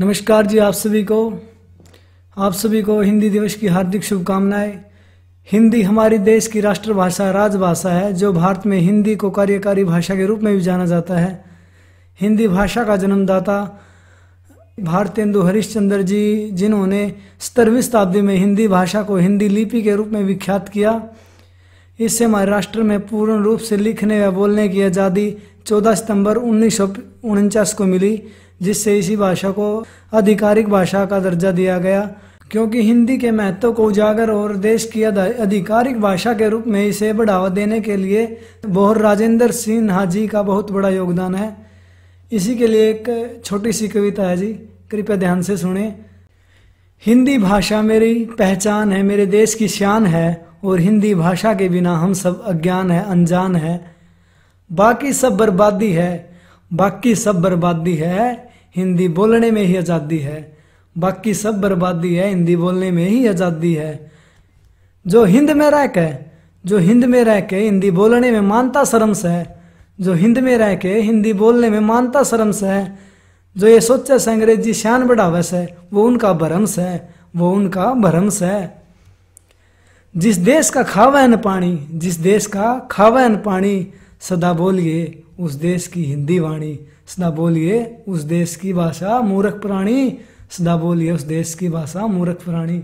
नमस्कार जी आप सभी को आप सभी को हिंदी दिवस की हार्दिक शुभकामनाएं हिंदी हमारी देश की राष्ट्रभाषा राजभाषा है जो भारत में हिंदी को कार्यकारी भाषा के रूप में भी जाना जाता है हिंदी भाषा का जन्मदाता भारतेंदु हरिश्चंद्र जी जिन्होंने सत्रहवीं शताब्दी में हिंदी भाषा को हिंदी लिपि के रूप में विख्यात किया इससे हमारे राष्ट्र में पूर्ण रूप से लिखने व बोलने की आज़ादी 14 सितंबर उन्नीस को मिली जिससे इसी भाषा को आधिकारिक भाषा का दर्जा दिया गया क्योंकि हिंदी के महत्व को उजागर और देश की आधिकारिक भाषा के रूप में इसे बढ़ावा देने के लिए बोहर राजेंद्र सिन्हा जी का बहुत बड़ा योगदान है इसी के लिए एक छोटी सी कविता है जी कृपया ध्यान से सुने हिंदी भाषा मेरी पहचान है मेरे देश की शान है और हिंदी भाषा के बिना हम सब अज्ञान है अनजान है बाकी सब बर्बादी है बाकी सब बर्बादी है हिंदी बोलने में ही आज़ादी है बाकी सब बर्बादी है हिंदी बोलने में ही आज़ादी है जो हिंद में रह के जो हिंद में रह के हिंदी बोलने में मानता शर्म से है जो हिंद में रह के हिंदी बोलने में मानता शर्म से है जो ये सोचे से अंग्रेजी शान बढ़ावे से वो उनका से है वो उनका से है जिस देश का खावे न पानी जिस देश का खावे न पानी सदा बोलिए उस देश की हिंदी वाणी सदा बोलिए उस देश की भाषा मूर्ख प्राणी सदा बोलिए उस देश की भाषा मूर्ख प्राणी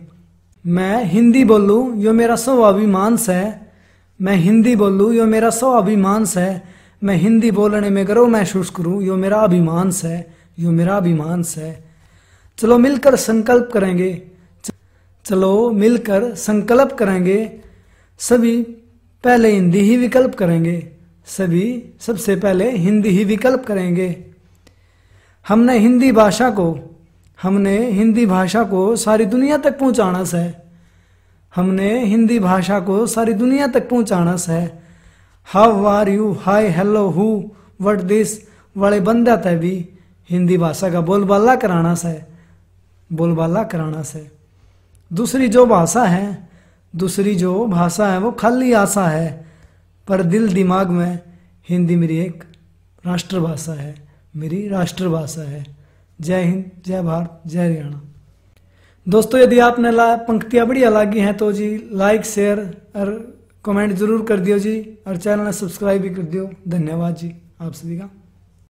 मैं हिंदी बोलू यो मेरा सौ है मैं हिंदी बोलू यो मेरा सौ है मैं हिंदी बोलने में करो मैं शुष्क करूँ यो मेरा अभिमानस है यो मेरा अभिमानस है चलो मिलकर संकल्प करेंगे चलो मिलकर संकल्प करेंगे सभी पहले हिंदी ही विकल्प करेंगे सभी सबसे पहले हिंदी ही विकल्प करेंगे हमने हिंदी भाषा को हमने हिंदी भाषा को सारी दुनिया तक पहुंचाना है हमने हिंदी भाषा को सारी दुनिया तक पहुंचाना है how are you hi hello who what this वाले बंदा तय भी हिंदी भाषा का बोलबाला कराना है बोलबाला कराना है दूसरी जो भाषा है दूसरी जो भाषा है वो खाली आशा है पर दिल दिमाग में हिंदी मेरी एक राष्ट्रभाषा है मेरी राष्ट्रभाषा है जय हिंद जय भारत जय हरियाणा दोस्तों यदि आपने ला पंक्तियाँ बढ़िया लागी हैं तो जी लाइक शेयर और कमेंट जरूर कर दियो जी और चैनल सब्सक्राइब भी कर दियो धन्यवाद जी आप सभी का